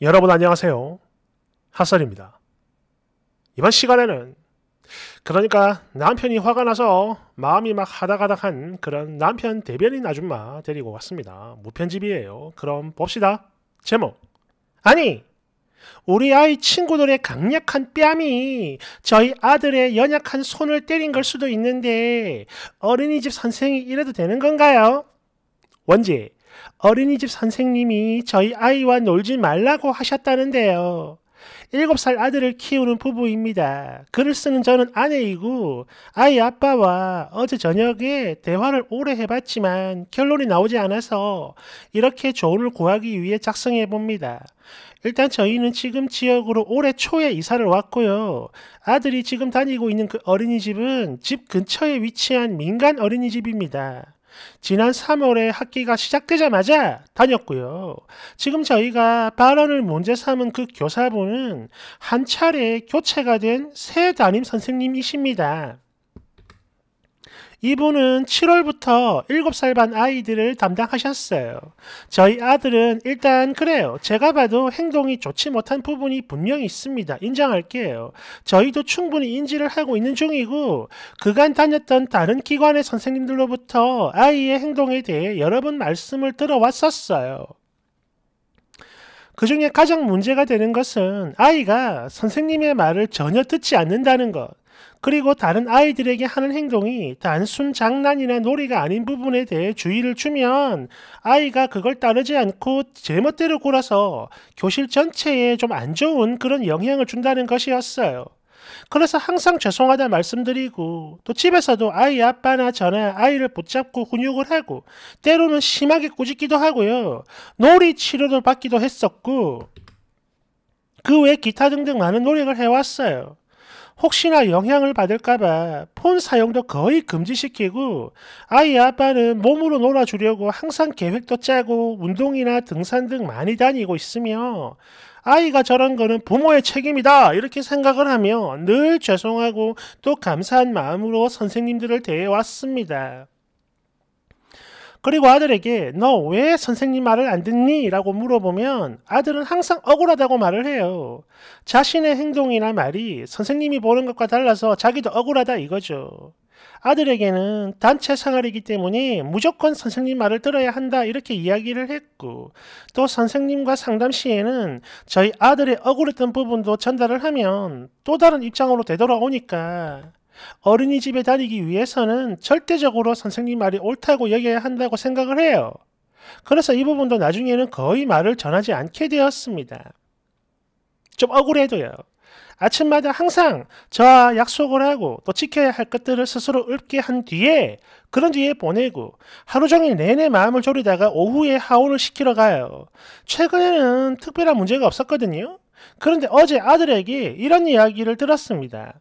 여러분 안녕하세요. 핫설입니다. 이번 시간에는 그러니까 남편이 화가 나서 마음이 막하다가닥한 그런 남편 대변인 아줌마 데리고 왔습니다. 무편집이에요. 그럼 봅시다. 제목 아니 우리 아이 친구들의 강력한 뺨이 저희 아들의 연약한 손을 때린 걸 수도 있는데 어린이집 선생이 이래도 되는 건가요? 원지 어린이집 선생님이 저희 아이와 놀지 말라고 하셨다는데요. 7살 아들을 키우는 부부입니다. 글을 쓰는 저는 아내이고 아이 아빠와 어제 저녁에 대화를 오래 해봤지만 결론이 나오지 않아서 이렇게 조언을 구하기 위해 작성해 봅니다. 일단 저희는 지금 지역으로 올해 초에 이사를 왔고요. 아들이 지금 다니고 있는 그 어린이집은 집 근처에 위치한 민간 어린이집입니다. 지난 3월에 학기가 시작되자마자 다녔고요. 지금 저희가 발언을 문제 삼은 그 교사분은 한 차례 교체가 된 새 담임 선생님이십니다. 이분은 7월부터 7살 반 아이들을 담당하셨어요. 저희 아들은 일단 그래요. 제가 봐도 행동이 좋지 못한 부분이 분명히 있습니다. 인정할게요. 저희도 충분히 인지를 하고 있는 중이고 그간 다녔던 다른 기관의 선생님들로부터 아이의 행동에 대해 여러 번 말씀을 들어왔었어요. 그 중에 가장 문제가 되는 것은 아이가 선생님의 말을 전혀 듣지 않는다는 것. 그리고 다른 아이들에게 하는 행동이 단순 장난이나 놀이가 아닌 부분에 대해 주의를 주면 아이가 그걸 따르지 않고 제멋대로 굴어서 교실 전체에 좀 안 좋은 그런 영향을 준다는 것이었어요. 그래서 항상 죄송하다 말씀드리고 또 집에서도 아이 아빠나 저나 아이를 붙잡고 훈육을 하고 때로는 심하게 꾸짖기도 하고요. 놀이 치료도 받기도 했었고 그 외 기타 등등 많은 노력을 해왔어요. 혹시나 영향을 받을까봐 폰 사용도 거의 금지시키고 아이 아빠는 몸으로 놀아주려고 항상 계획도 짜고 운동이나 등산 등 많이 다니고 있으며 아이가 저런 거는 부모의 책임이다 이렇게 생각을 하며 늘 죄송하고 또 감사한 마음으로 선생님들을 대해왔습니다. 그리고 아들에게 너 왜 선생님 말을 안 듣니? 라고 물어보면 아들은 항상 억울하다고 말을 해요. 자신의 행동이나 말이 선생님이 보는 것과 달라서 자기도 억울하다 이거죠. 아들에게는 단체 생활이기 때문에 무조건 선생님 말을 들어야 한다 이렇게 이야기를 했고 또 선생님과 상담 시에는 저희 아들의 억울했던 부분도 전달을 하면 또 다른 입장으로 되돌아오니까 어린이집에 다니기 위해서는 절대적으로 선생님 말이 옳다고 여겨야 한다고 생각을 해요. 그래서 이 부분도 나중에는 거의 말을 전하지 않게 되었습니다. 좀 억울해도요. 아침마다 항상 저와 약속을 하고 또 지켜야 할 것들을 스스로 읊게 한 뒤에 그런 뒤에 보내고 하루 종일 내내 마음을 졸이다가 오후에 하원을 시키러 가요. 최근에는 특별한 문제가 없었거든요. 그런데 어제 아들에게 이런 이야기를 들었습니다.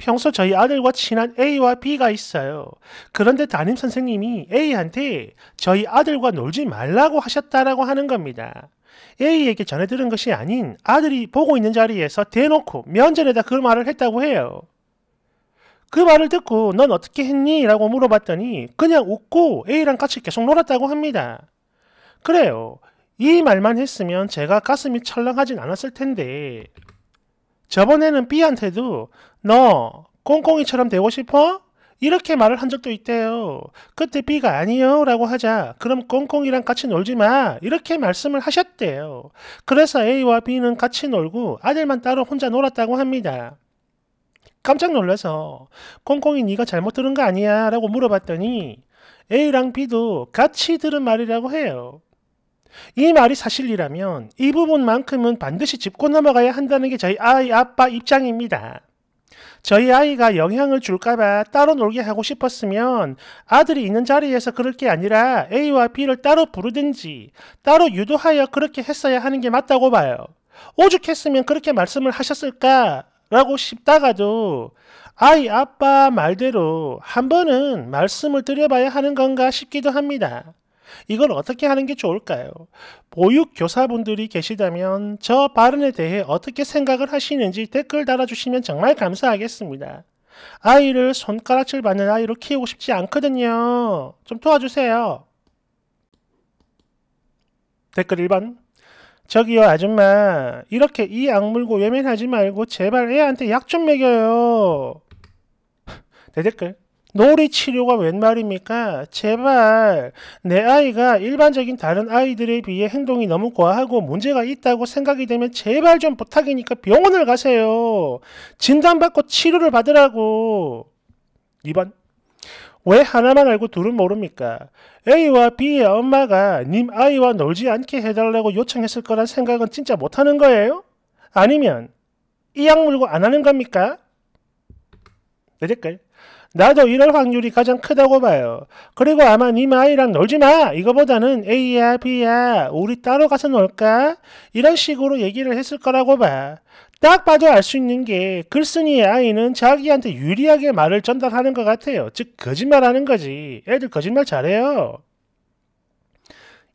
평소 저희 아들과 친한 A와 B가 있어요. 그런데 담임 선생님이 A한테 저희 아들과 놀지 말라고 하셨다라고 하는 겁니다. A에게 전해 들은 것이 아닌 아들이 보고 있는 자리에서 대놓고 면전에다 그 말을 했다고 해요. 그 말을 듣고 넌 어떻게 했니? 라고 물어봤더니 그냥 웃고 A랑 같이 계속 놀았다고 합니다. 그래요. 이 말만 했으면 제가 가슴이 철렁하진 않았을 텐데 저번에는 B한테도 너 꽁꽁이처럼 되고 싶어? 이렇게 말을 한 적도 있대요. 그때 B가 아니요 라고 하자 그럼 꽁꽁이랑 같이 놀지 마 이렇게 말씀을 하셨대요. 그래서 A와 B는 같이 놀고 아들만 따로 혼자 놀았다고 합니다. 깜짝 놀라서 꽁꽁이 네가 잘못 들은 거 아니야 라고 물어봤더니 A랑 B도 같이 들은 말이라고 해요. 이 말이 사실이라면 이 부분만큼은 반드시 짚고 넘어가야 한다는 게 저희 아이 아빠 입장입니다. 저희 아이가 영향을 줄까봐 따로 놀게 하고 싶었으면 아들이 있는 자리에서 그럴 게 아니라 A와 B를 따로 부르든지 따로 유도하여 그렇게 했어야 하는 게 맞다고 봐요. 오죽했으면 그렇게 말씀을 하셨을까? 라고 싶다가도 아이 아빠 말대로 한 번은 말씀을 드려봐야 하는 건가 싶기도 합니다. 이걸 어떻게 하는 게 좋을까요? 보육교사분들이 계시다면 저 발언에 대해 어떻게 생각을 하시는지 댓글 달아주시면 정말 감사하겠습니다. 아이를 손가락질 받는 아이로 키우고 싶지 않거든요. 좀 도와주세요. 댓글 1번 저기요 아줌마 이렇게 이 악물고 외면하지 말고 제발 애한테 약 좀 먹여요. 대댓글 놀이 치료가 웬 말입니까? 제발 내 아이가 일반적인 다른 아이들에 비해 행동이 너무 과하고 문제가 있다고 생각이 되면 제발 좀 부탁이니까 병원을 가세요. 진단받고 치료를 받으라고. 2번 왜 하나만 알고 둘은 모릅니까? A와 B의 엄마가 님 아이와 놀지 않게 해달라고 요청했을 거란 생각은 진짜 못하는 거예요? 아니면 이약 물고 안 하는 겁니까? 내 댓글 나도 이럴 확률이 가장 크다고 봐요. 그리고 아마 님 아이랑 놀지 마! 이거보다는 A야, B야, 우리 따로 가서 놀까? 이런 식으로 얘기를 했을 거라고 봐. 딱 봐도 알 수 있는 게 글쓴이의 아이는 자기한테 유리하게 말을 전달하는 것 같아요. 즉, 거짓말하는 거지. 애들 거짓말 잘해요.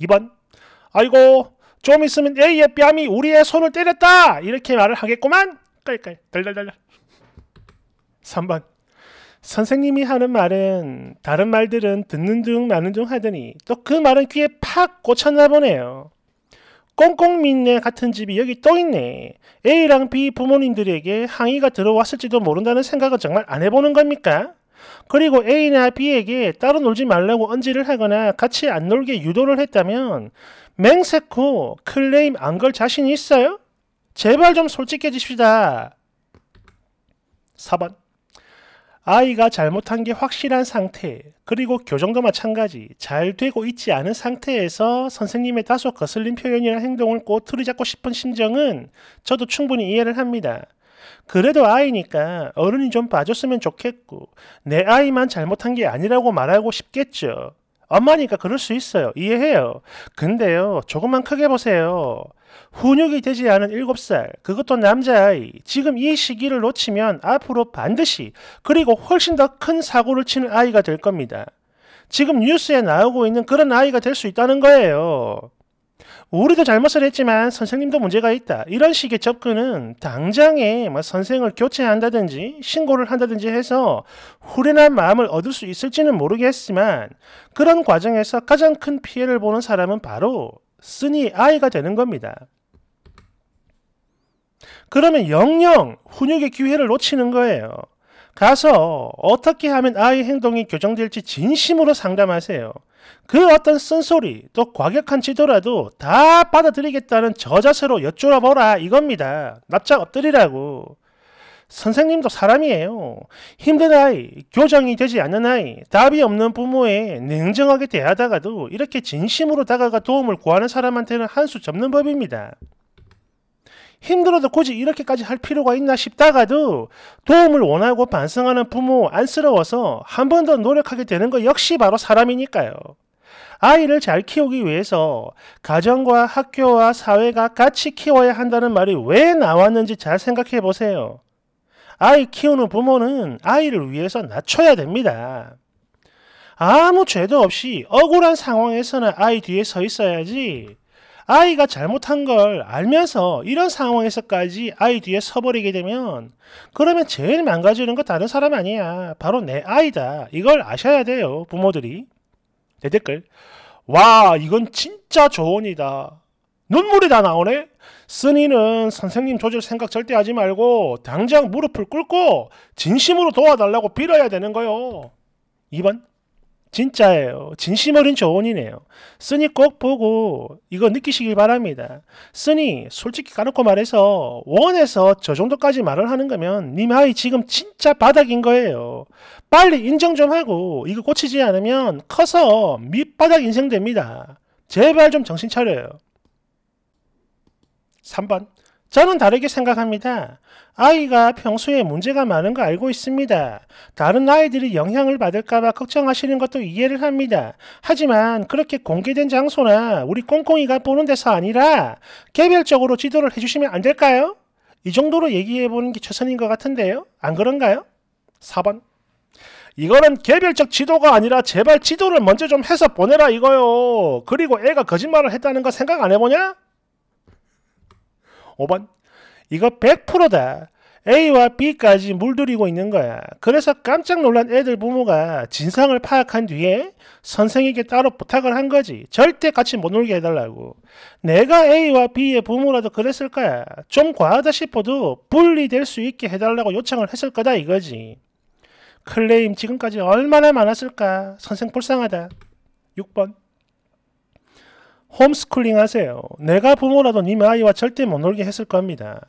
2번. 아이고, 좀 있으면 A의 뺨이 우리의 손을 때렸다! 이렇게 말을 하겠구만! 깔깔, 달달달달. 3번. 선생님이 하는 말은 다른 말들은 듣는 중 마는 중 하더니 또 그 말은 귀에 팍 꽂혔나 보네요. 꽁꽁 민네 같은 집이 여기 또 있네. A랑 B 부모님들에게 항의가 들어왔을지도 모른다는 생각을 정말 안 해보는 겁니까? 그리고 A나 B에게 따로 놀지 말라고 언질을 하거나 같이 안 놀게 유도를 했다면 맹세코 클레임 안 걸 자신 있어요? 제발 좀 솔직해지십시다. 4번 아이가 잘못한 게 확실한 상태, 그리고 교정도 마찬가지 잘 되고 있지 않은 상태에서 선생님의 다소 거슬린 표현이나 행동을 꼬투리 잡고 싶은 심정은 저도 충분히 이해를 합니다. 그래도 아이니까 어른이 좀 봐줬으면 좋겠고, 내 아이만 잘못한 게 아니라고 말하고 싶겠죠. 엄마니까 그럴 수 있어요. 이해해요. 근데요, 조금만 크게 보세요. 훈육이 되지 않은 7살, 그것도 남자아이, 지금 이 시기를 놓치면 앞으로 반드시, 그리고 훨씬 더 큰 사고를 치는 아이가 될 겁니다. 지금 뉴스에 나오고 있는 그런 아이가 될 수 있다는 거예요. 우리도 잘못을 했지만 선생님도 문제가 있다. 이런 식의 접근은 당장에 뭐 선생을 교체한다든지 신고를 한다든지 해서 후련한 마음을 얻을 수 있을지는 모르겠지만 그런 과정에서 가장 큰 피해를 보는 사람은 바로 쓰니 아이가 되는 겁니다. 그러면 영영 훈육의 기회를 놓치는 거예요. 가서 어떻게 하면 아이 행동이 교정될지 진심으로 상담하세요. 그 어떤 쓴소리 또 과격한 지도라도 다 받아들이겠다는 저자세로 여쭈어보라 이겁니다. 납작 엎드리라고. 선생님도 사람이에요. 힘든 아이, 교정이 되지 않는 아이, 답이 없는 부모에 냉정하게 대하다가도 이렇게 진심으로 다가가 도움을 구하는 사람한테는 한수 접는 법입니다. 힘들어도 굳이 이렇게까지 할 필요가 있나 싶다가도 도움을 원하고 반성하는 부모 안쓰러워서 한 번 더 노력하게 되는 거 역시 바로 사람이니까요. 아이를 잘 키우기 위해서 가정과 학교와 사회가 같이 키워야 한다는 말이 왜 나왔는지 잘 생각해 보세요. 아이 키우는 부모는 아이를 위해서 낮춰야 됩니다. 아무 죄도 없이 억울한 상황에서는 아이 뒤에 서 있어야지 아이가 잘못한 걸 알면서 이런 상황에서까지 아이 뒤에 서버리게 되면 그러면 제일 망가지는 건 다른 사람 아니야. 바로 내 아이다. 이걸 아셔야 돼요. 부모들이. 내 댓글. 와 이건 진짜 조언이다. 눈물이 다 나오네? 쓰니는 선생님 조절 생각 절대 하지 말고 당장 무릎을 꿇고 진심으로 도와달라고 빌어야 되는 거요. 2번 진짜예요. 진심 어린 조언이네요. 쓰니 꼭 보고 이거 느끼시길 바랍니다. 쓰니 솔직히 까놓고 말해서 원에서 저 정도까지 말을 하는 거면 님 아이 지금 진짜 바닥인 거예요. 빨리 인정 좀 하고 이거 고치지 않으면 커서 밑바닥 인생 됩니다. 제발 좀 정신 차려요. 3번 저는 다르게 생각합니다. 아이가 평소에 문제가 많은 거 알고 있습니다. 다른 아이들이 영향을 받을까봐 걱정하시는 것도 이해를 합니다. 하지만 그렇게 공개된 장소나 우리 꽁꽁이가 보는 데서 아니라 개별적으로 지도를 해주시면 안 될까요? 이 정도로 얘기해보는 게 최선인 것 같은데요? 안 그런가요? 4번. 이거는 개별적 지도가 아니라 제발 지도를 먼저 좀 해서 보내라 이거요. 그리고 애가 거짓말을 했다는 거 생각 안 해보냐? 5번. 이거 100%다. A와 B까지 물들이고 있는 거야. 그래서 깜짝 놀란 애들 부모가 진상을 파악한 뒤에 선생에게 따로 부탁을 한 거지. 절대 같이 못 놀게 해달라고. 내가 A와 B의 부모라도 그랬을 거야. 좀 과하다 싶어도 분리될 수 있게 해달라고 요청을 했을 거다 이거지. 클레임 지금까지 얼마나 많았을까? 선생 불쌍하다. 6번. 홈스쿨링 하세요. 내가 부모라도 님의 아이와 절대 못 놀게 했을 겁니다.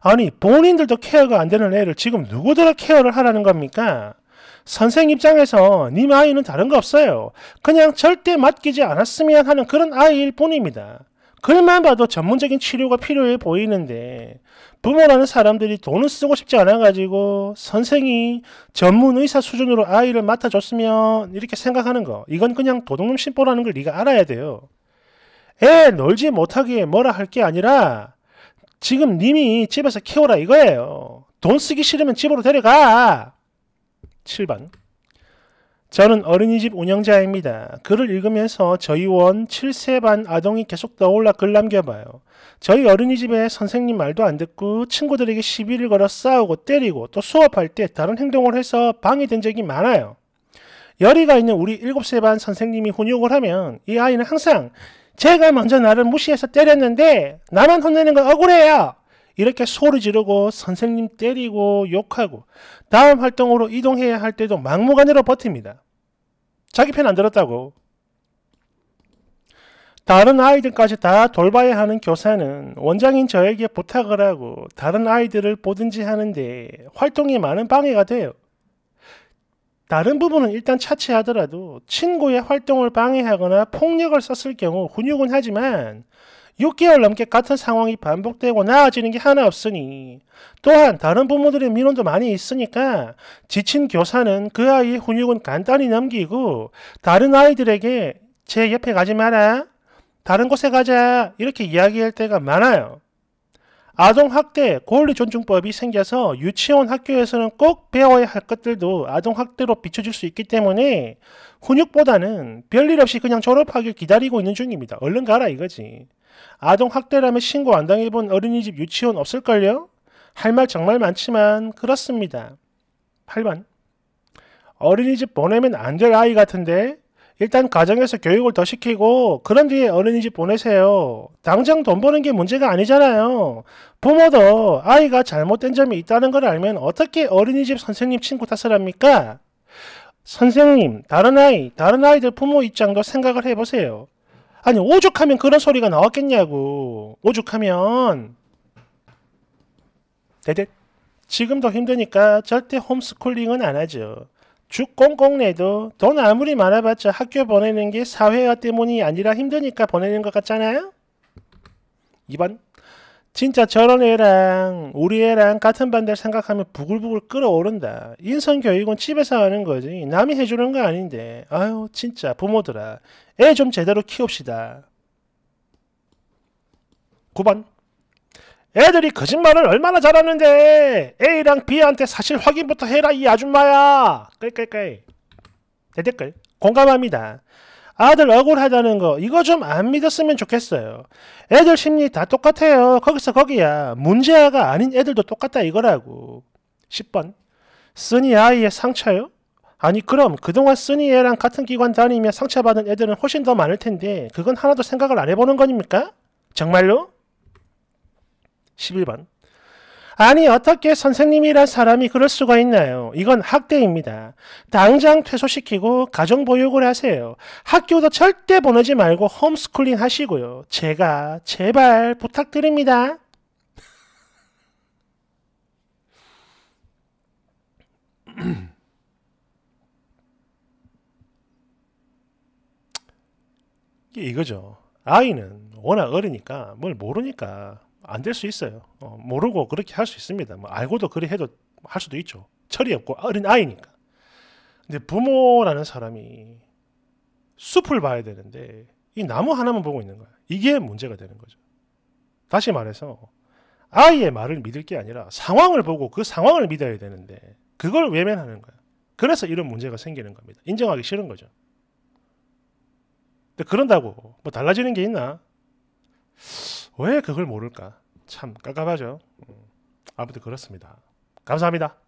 아니 본인들도 케어가 안 되는 애를 지금 누구더러 케어를 하라는 겁니까? 선생 입장에서 님 아이는 다른 거 없어요. 그냥 절대 맡기지 않았으면 하는 그런 아이일 뿐입니다. 글만 봐도 전문적인 치료가 필요해 보이는데 부모라는 사람들이 돈을 쓰고 싶지 않아가지고 선생이 전문 의사 수준으로 아이를 맡아줬으면 이렇게 생각하는 거 이건 그냥 도둑놈 심보라는 걸 네가 알아야 돼요. 애 놀지 못하게 뭐라 할 게 아니라 지금 님이 집에서 키워라 이거예요. 돈 쓰기 싫으면 집으로 데려가. 7번. 저는 어린이집 운영자입니다. 글을 읽으면서 저희 원 7세 반 아동이 계속 떠올라 글 남겨봐요. 저희 어린이집에 선생님 말도 안 듣고 친구들에게 시비를 걸어 싸우고 때리고 또 수업할 때 다른 행동을 해서 방해된 적이 많아요. 열의가 있는 우리 7세 반 선생님이 훈육을 하면 이 아이는 항상 제가 먼저 나를 무시해서 때렸는데 나만 혼내는 건 억울해요. 이렇게 소리 지르고 선생님 때리고 욕하고 다음 활동으로 이동해야 할 때도 막무가내로 버팁니다. 자기 편 안 들었다고. 다른 아이들까지 다 돌봐야 하는 교사는 원장인 저에게 부탁을 하고 다른 아이들을 보든지 하는데 활동이 많은 방해가 돼요. 다른 부분은 일단 차치하더라도 친구의 활동을 방해하거나 폭력을 썼을 경우 훈육은 하지만 6개월 넘게 같은 상황이 반복되고 나아지는 게 하나 없으니 또한 다른 부모들의 민원도 많이 있으니까 지친 교사는 그 아이의 훈육은 간단히 넘기고 다른 아이들에게 제 옆에 가지 마라 다른 곳에 가자 이렇게 이야기할 때가 많아요. 아동학대, 권리존중법이 생겨서 유치원 학교에서는 꼭 배워야 할 것들도 아동학대로 비춰질 수 있기 때문에 훈육보다는 별일 없이 그냥 졸업하길 기다리고 있는 중입니다. 얼른 가라 이거지. 아동학대라면 신고 안 당해본 어린이집 유치원 없을걸요? 할 말 정말 많지만 그렇습니다. 8번 어린이집 보내면 안 될 아이 같은데 일단 가정에서 교육을 더 시키고 그런 뒤에 어린이집 보내세요. 당장 돈 버는 게 문제가 아니잖아요. 부모도 아이가 잘못된 점이 있다는 걸 알면 어떻게 어린이집 선생님 친구 탓을 합니까? 선생님, 다른 아이, 다른 아이들 부모 입장도 생각을 해보세요. 아니, 오죽하면 그런 소리가 나왔겠냐고. 오죽하면. 대대, 지금도 힘드니까 절대 홈스쿨링은 안 하죠. 죽꽁꽁내도 돈 아무리 많아봤자 학교 보내는 게 사회화 때문이 아니라 힘드니까 보내는 것 같잖아요? 2번 진짜 저런 애랑 우리 애랑 같은 반들 생각하면 부글부글 끓어오른다. 인성 교육은 집에서 하는 거지. 남이 해주는 거 아닌데. 아유 진짜 부모들아. 애 좀 제대로 키웁시다. 9번 애들이 거짓말을 얼마나 잘하는데 A랑 B한테 사실 확인부터 해라 이 아줌마야 끌끌끌 대댓글 공감합니다 아들 억울하다는 거 이거 좀 안 믿었으면 좋겠어요 애들 심리 다 똑같아요 거기서 거기야 문제아가 아닌 애들도 똑같다 이거라고 10번 쓰니 아이의 상처요? 아니 그럼 그동안 쓰니 애랑 같은 기관 다니며 상처받은 애들은 훨씬 더 많을 텐데 그건 하나도 생각을 안 해보는 거입니까? 정말로? 11번. 아니 어떻게 선생님이란 사람이 그럴 수가 있나요? 이건 학대입니다. 당장 퇴소시키고 가정보육을 하세요. 학교도 절대 보내지 말고 홈스쿨링 하시고요. 제가 제발 부탁드립니다. 이거죠. 아이는 워낙 어리니까 뭘 모르니까 안될수 있어요. 어, 모르고 그렇게 할 수 있습니다. 뭐 알고도 그리 해도 할 수도 있죠. 철이 없고 어린 아이니까. 근데 부모라는 사람이 숲을 봐야 되는데 이 나무 하나만 보고 있는 거야. 이게 문제가 되는 거죠. 다시 말해서 아이의 말을 믿을 게 아니라 상황을 보고 그 상황을 믿어야 되는데 그걸 외면하는 거야. 그래서 이런 문제가 생기는 겁니다. 인정하기 싫은 거죠. 근데 그런다고 뭐 달라지는 게 있나? 왜 그걸 모를까? 참 깝깝하죠. 음, 아무튼 그렇습니다. 감사합니다.